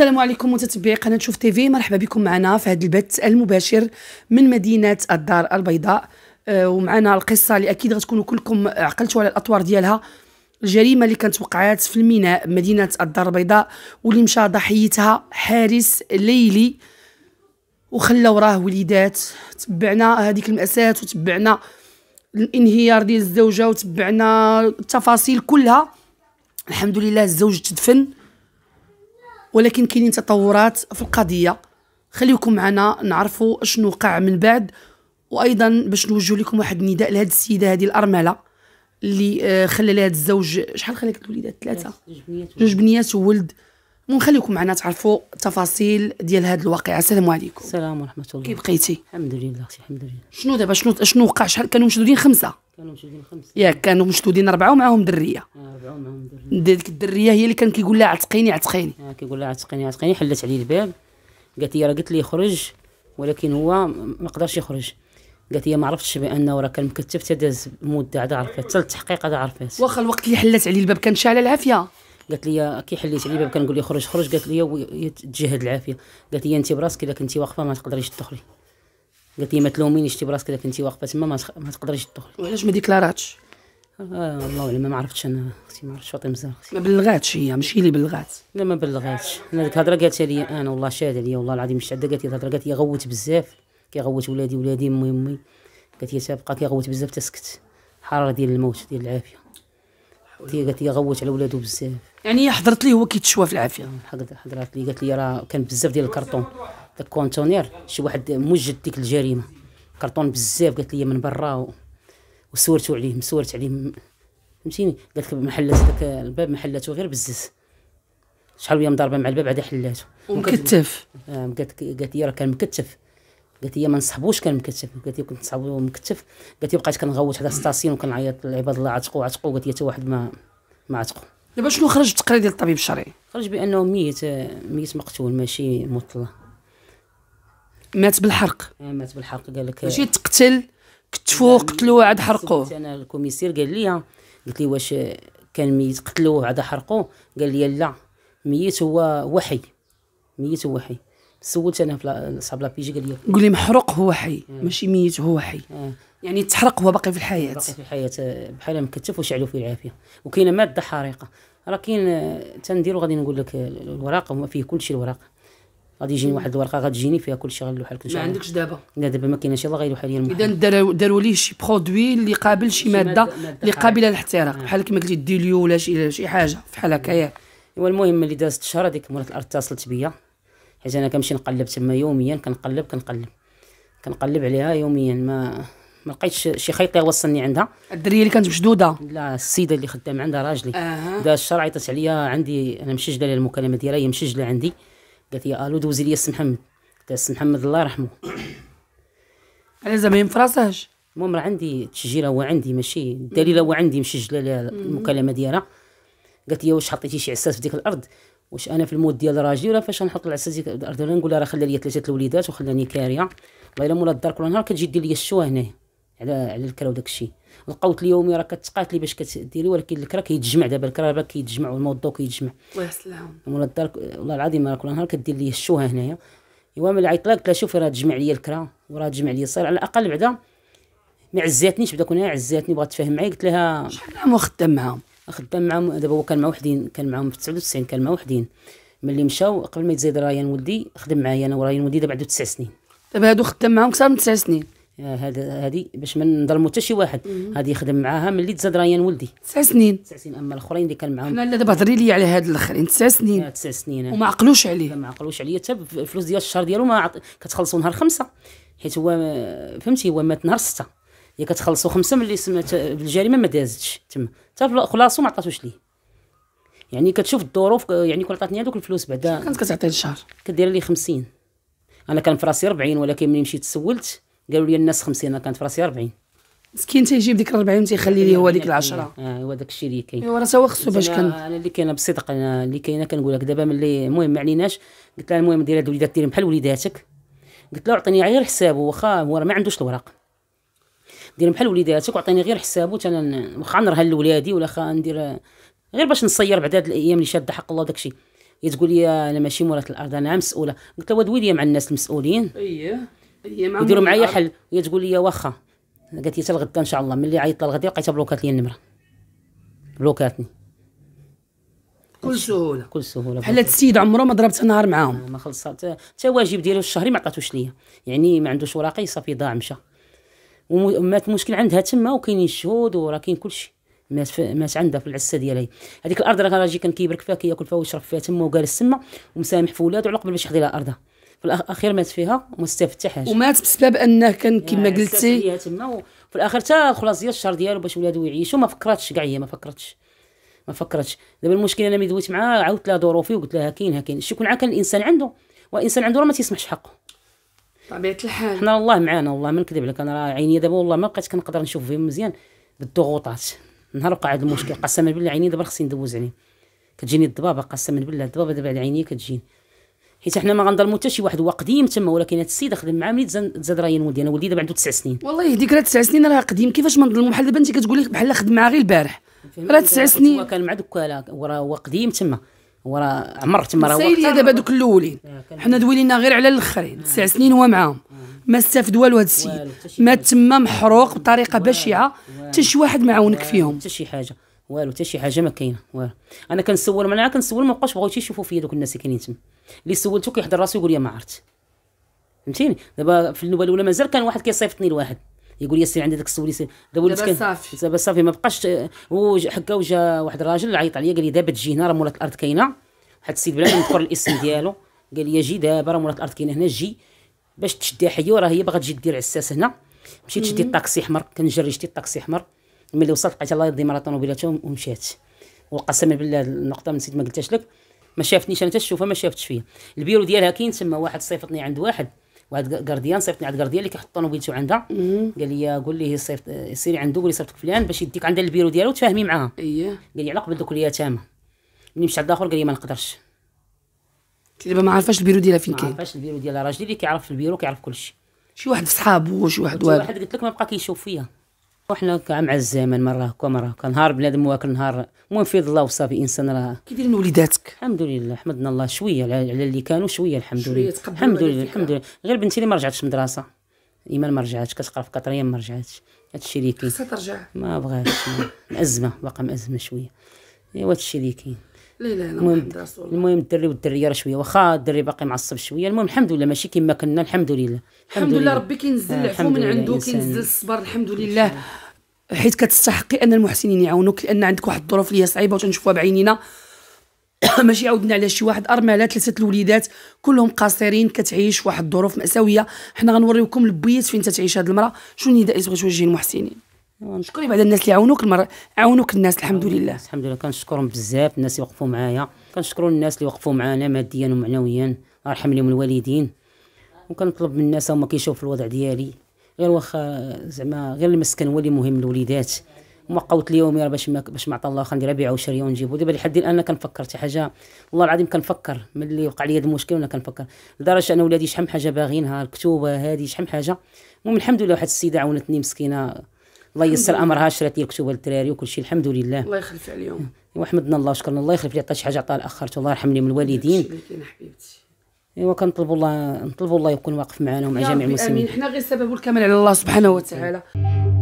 السلام عليكم متتبعي قناه شوف تيفي مرحبا بكم معنا في هذا البث المباشر من مدينه الدار البيضاء أه ومعنا القصه اللي اكيد غتكونوا كلكم عقلتوا على الاطوار ديالها الجريمه اللي كانت وقعات في الميناء مدينه الدار البيضاء واللي مشى ضحيتها حارس ليلي وخلى وراه وليدات تبعنا هذيك المأساة وتبعنا الانهيار ديال الزوجه وتبعنا التفاصيل كلها الحمد لله الزوج تدفن ولكن كاينين تطورات في القضيه خليكم معنا نعرفوا شنو وقع من بعد وايضا باش نوجه لكم واحد النداء لهاد السيده هذه الارمله اللي آه، خلى لها الزوج شحال خلى لك الوليدات ثلاثه جوج بنيات وولد ونخليكم معنا تعرفوا تفاصيل ديال هذه الواقعه السلام عليكم السلام ورحمه الله كيف بقيتي الحمد لله اختي الحمد لله شنو دابا شنو شنو وقع شحال كانوا مشدودين خمسه كانوا مشدودين خمسه ياك كانوا مشدودين اربعه ومعاهم دريه اربعه آه، ومعاهم دريه ديك الدريه هي اللي كان كيقول لها عتقيني عتقيني آه، كيقول لها عتقيني عتقيني حلت عليه الباب قالت لي راه قلت لي خرج ولكن هو ما قدرش يخرج قالت لي ما عرفتش بانه راه كان مكتف تداز داز مده عاد عرفت حتى التحقيق عاد عرفت واخا الوقت اللي حلت عليه الباب كان شاعله العافيه قالت لي كي حليت عليه الباب كنقول لي خرج خرج قالت لي تجهد العافيه قالت لي انت براسك الا كنتي واقفه ما تقدريش تدخلي قالت لي ما تلومينيش انت براسك الا كنتي واقفه تما ما تقدريش تدخلي وعلاش ما ديكلاراتش آه الله اعلم ما عرفتش انا اختي ما عرفتش واطي مزال ما بلغاتش هي ماشي اللي بلغات لا ما بلغاتش انا ديك الهضره قالتها لي انا والله شاد عليا والله العظيم مستعده قالت لي الهضره قالت لي غوت بزاف كيغوت ولادي ولادي امي امي قالت لي تبقى كيغوت بزاف تسكت حراره ديال الموت ديال العافيه قالت لي غوت على ولادو بزاف يعني حضرت ليه هو كيتشوى في العافيه حضرت لي قالت لي راه كان بزاف ديال الكرتون داك كونتونير شي واحد موجد ديك الجريمه كرتون بزاف قالت لي من برا و... وسورتو عليه مسورت عليه فهمتيني قالت لك محلات داك الباب محلاته غير بزز شحال ويا مضاربه مع الباب عاد حلاته مكتف آه، قالت قالت لي راه كان مكتف قالت لي ما نصحبوش كان مكتف قالت لي كنت نصحبو مكتف قالت لي بقيت كنغوت حدا ستاسيون وكنعيط لعباد الله عتقوا عتقوا قالت لي حتى واحد ما ما عتقوا دابا شنو خرج التقرير ديال الطبيب الشرعي خرج بانه ميت آه، ميت مقتول ماشي مطلع مات بالحرق آه، مات بالحرق قال لك آه، ماشي تقتل كتفوه قتلوه عاد حرقوه انا الكوميسير قال لي قلت لي واش كان ميت قتلوه عاد حرقوه قال لي لا ميت هو وحي ميت هو وحي سولت انا صاحب لابيجي قال لي قول لي محروق هو حي ماشي ميت هو حي يعني تحرق وهو باقي في الحياه باقي في الحياه آه، بحال مكتف وشعلو فيه العافيه وكاينه ماده حريقه راه كاين آه، تنديرو غادي نقول لك آه، الوراق فيه كلشي الوراق غادي يجيني واحد الورقه غتجيني فيها كلشي غنلوحها لك ان شاء الله ما عندكش دابا لا دابا ما كاينش الله غيلوحها لي اذا داروا ليه شي برودوي اللي قابل شي ماده اللي قابله للاحتراق نعم. بحال كما قلتي ديليو ولا شي شي حاجه بحال هكا ياك ايوا المهم اللي دازت الشهر هذيك مولات الارض اتصلت بيا حيت انا كنمشي نقلب تما يوميا كنقلب كنقلب كنقلب عليها يوميا ما ما لقيتش شي خيط يوصلني عندها الدريه اللي كانت مشدوده لا السيده اللي خدام عندها راجلي آه. دا الشرع عيطت عليا عندي انا مسجله المكالمه ديالها هي مسجله عندي قالت لي الو دوزي لي السي محمد قلت لها السي محمد الله يرحمه على زعما ما راسهش المهم راه عندي التسجيل هو عندي ماشي الدليل هو عندي مسجله المكالمه ديالها قالت لي واش حطيتي شي عساس في ديك الارض واش انا في المود ديال راجلي ولا فاش نحط العساس ديك الارض نقول لها راه خلى لي ثلاثه الوليدات وخلاني كاريه والله الا مولا الدار كل نهار كتجي دير لي الشوا هنايا على على الكرا وداك الشيء القوت اليومي راه كتقاتلي باش كديري ولكن الكرا كيتجمع دابا الكرا راه كيتجمع والموضو كيتجمع الله يسلم ولا الدار والله العظيم راه كل نهار كدير لي الشوهه هنايا ايوا ملي عيط لك قلت لها شوفي راه تجمع لي الكرا وراه تجمع لي الصير على الاقل بعدا ما عزاتنيش بدا كون عزاتني بغات تفهم معايا قلت لها شحال عام خدام معاهم خدام معاهم دابا هو كان مع وحدين كان معاهم في 99 كان مع وحدين ملي مشاو قبل ما يتزايد رايان ولدي خدم معايا انا ورايان ولدي دابا عنده تسع سنين دابا هادو خدام معاهم كثر من تسع سنين هذه باش ما نظلموا حتى شي واحد هذه يخدم معاها ملي تزاد ريان ولدي تسع سنين تسع سنين اما الاخرين اللي كان معاهم لا دابا هضري لي على هاد الاخرين تسع سنين تسع سنين وما عقلوش عليه ما عقلوش عليا حتى الفلوس ديال الشهر ديالو ما عط... كتخلصوا نهار خمسه حيت هو فهمتي هو مات نهار سته هي كتخلصوا خمسه ملي سمعت بالجريمه ما دازتش تما حتى خلاصو ما عطاتوش ليه يعني كتشوف الظروف يعني كون عطاتني هذوك الفلوس بعدا كانت كتعطي الشهر كدير لي 50 انا كان في راسي 40 ولكن ملي مشيت سولت قالوا لي الناس 50 انا كانت في راسي 40 مسكين تيجيب ديك 40 تيخلي لي هو ديك ال 10 ايوا آه، داك الشيء اللي كاين ايوا راه هو خصو باش كان انا اللي كاينه بالصدق انا اللي كاينه كنقول لك دابا ملي المهم ما عليناش قلت لها المهم دير هاد الوليدات ديرهم بحال وليداتك قلت له عطيني غير حسابه واخا هو ما عندوش الوراق دير بحال وليداتك وعطيني غير حسابه انا واخا نرهن لولادي ولا خا ندير غير باش نصير بعد هاد الايام اللي شاده حق الله داكشي هي تقول لي انا ماشي مولات الارض انا مسؤوله قلت لها ودوي لي مع الناس المسؤولين اييه يديروا معايا حل هي تقول لي واخا قالت لي حتى الغدا ان شاء الله ملي عيطت الغدا لقيتها بلوكات لي النمره بلوكاتني بكل سهوله بكل سهوله بحال هاد السيد عمره ما ضربت نهار معاهم ما خلصت حتى واجب ديالو الشهري ما عطاتوش ليا يعني ما عندوش وراقي صافي ضاع مشى ومات المشكل عندها تما وكاينين الشهود وراه كاين كلشي مات مات عندها في العسه ديالها هذيك الارض راه راجي كان كيبرك فيها كياكل فيها ويشرب فيها تما وجالس تما ومسامح في ولادو على قبل باش يحضي لها ارضها في الاخير مات فيها مستفتح حاجه ومات بسبب انه كان كما قلتي تما في الاخر حتى خلاص ديال الشهر ديالو باش ولادو يعيشوا ما فكرتش كاع هي ما فكرتش ما فكرتش دابا المشكل انا ملي دويت معاها عاودت لها ظروفي وقلت لها كاين ها كاين شي يكون عا كان الانسان عنده والانسان عنده راه ما تيسمحش حقه طبيعه الحال حنا والله معانا والله ما نكذب لك انا راه عيني دابا والله ما بقيت كنقدر نشوف فيهم مزيان بالضغوطات نهار وقع هذا المشكل قسما بالله عيني دابا خصني ندوز عليه كتجيني الضبابه قسما بالله الضبابه دابا على عيني كتجيني حيت حنا ما غنظلمو حتى شي واحد هو قديم تما ولكن هذا السيد خدم معاه ملي تزاد راهي ولدي انا ولدي دابا عنده تسع سنين والله يهديك راه تسع سنين راه قديم كيفاش ما نظلمو بحال دابا انت كتقولي بحال خدم معاه غير البارح راه تسع سنين هو كان مع دوك راه هو قديم تما هو راه عمر تما راه سيدي دابا دوك الاولين آه، حنا دويلينا غير على الاخرين آه. تسع سنين هو معاهم آه. ما استافد والو هذا السيد ما تما محروق بطريقه بشعه حتى شي واحد ما عاونك فيهم حتى شي حاجه والو حتى شي حاجه ما كاينه والو انا كنسول انا كنسول ما بقاش بغاو تيشوفوا فيا دوك الناس اللي كاينين تما اللي سولته كيحضر راسو يقول لي ما عرفت فهمتيني دابا في النوبه الاولى مازال كان واحد كيصيفطني لواحد يقول لي سير عندي داك السول دابا ولات دابا صافي دابا صافي ما بقاش حكا وجا واحد الراجل عيط عليا قال لي دابا تجي هنا راه مولات الارض كاينه واحد السيد بلا ما نذكر الاسم ديالو قال لي جي دابا راه مولات الارض كاينه هنا جي باش تشدي حيو وراه هي باغا تجي دير عساس هنا مشيت شديت طاكسي حمر كنجري شديت طاكسي حمر ملي وصلت لقيت الله يرضي مرة طوموبيلاتهم ومشات وقسما بالله النقطة نسيت ما قلتهاش لك ما شافتنيش انا تشوفها ما شافتش فيا البيرو ديالها كاين تما واحد صيفطني عند واحد واحد كارديان صيفطني عند كارديان اللي كيحط طوموبيلته عندها قال لي قول ليه صيفط سيري عنده قول صيفطك فلان باش يديك عند البيرو ديالها وتفاهمي معاها اييه قال لي على قبل دوك اليتامى ملي مشى عند اخر قال لي ما نقدرش دابا ما عرفاش البيرو ديالها فين كاين ما عرفاش البيرو ديالها راجلي اللي كيعرف في البيرو كيعرف كلشي شي واحد صحابو شي واحد واحد قلت لك ما بقى كيشوف فيا وحنا كاع مع الزمن مره هكا مره هكا نهار بنادم واكل نهار المهم في الله وصافي انسان راه كي دايرين وليداتك الحمد لله حمدنا الله شويه على اللي كانوا شويه الحمد لله الحمد لله الحمد لله غير بنتي اللي ما رجعتش مدرسه ايمان ما رجعتش كتقرا في كاتريام ما رجعتش هادشي اللي كاين ترجع ما بغاتش مأزمه باقا مأزمه شويه ايوا هادشي اللي كاين لا لا المهم المهم الدري والدريه راه شويه واخا الدري باقي معصب شويه المهم الحمد لله ماشي كما كنا الحمد لله الحمد, الحمد لله ربي كينزل العفو آه، من عنده كينزل الصبر الحمد لله حيت كتستحقي ان المحسنين يعاونوك لان عندك واحد الظروف اللي هي صعيبه وتنشوفوها بعينينا ماشي عاودنا على شي واحد ارمله ثلاثه الوليدات كلهم قاصرين كتعيش واحد الظروف ماساويه حنا غنوريوكم البيت فين تتعيش هاد المراه شنو النداء اللي تبغي توجهي للمحسنين نشكر بعد الناس اللي عاونوك المر... عاونوك الناس الحمد لله الحمد لله كنشكرهم بزاف الناس اللي وقفوا معايا كنشكروا الناس اللي وقفوا معانا ماديا ومعنويا ارحم لهم الوالدين وكنطلب من الناس هما كيشوفوا الوضع ديالي غير واخا زعما غير المسكن هو اللي مهم للوليدات قوت اليوم راه باش ما باش ما عطا الله خندير بيع وشري ونجيبو دابا لحد الان انا كنفكر حتى حاجه والله العظيم كنفكر ملي وقع لي هذا المشكل وانا كنفكر لدرجه انا ولادي شحال من حاجه باغينها الكتوبه هذه شحال من حاجه المهم الحمد لله واحد السيده عاونتني مسكينه الله ييسر الامر ها شرات لي الكتب وكل شيء الحمد لله الله يخلف عليهم وحمدنا الله وشكرنا الله يخلف لي عطا شي حاجه عطاها الاخرت الله يرحمني من الوالدين حبيبتي ايوا كنطلبوا الله نطلبوا الله يكون واقف معنا ومع جميع المسلمين امين حنا غير سبب الكمال على الله سبحانه وتعالى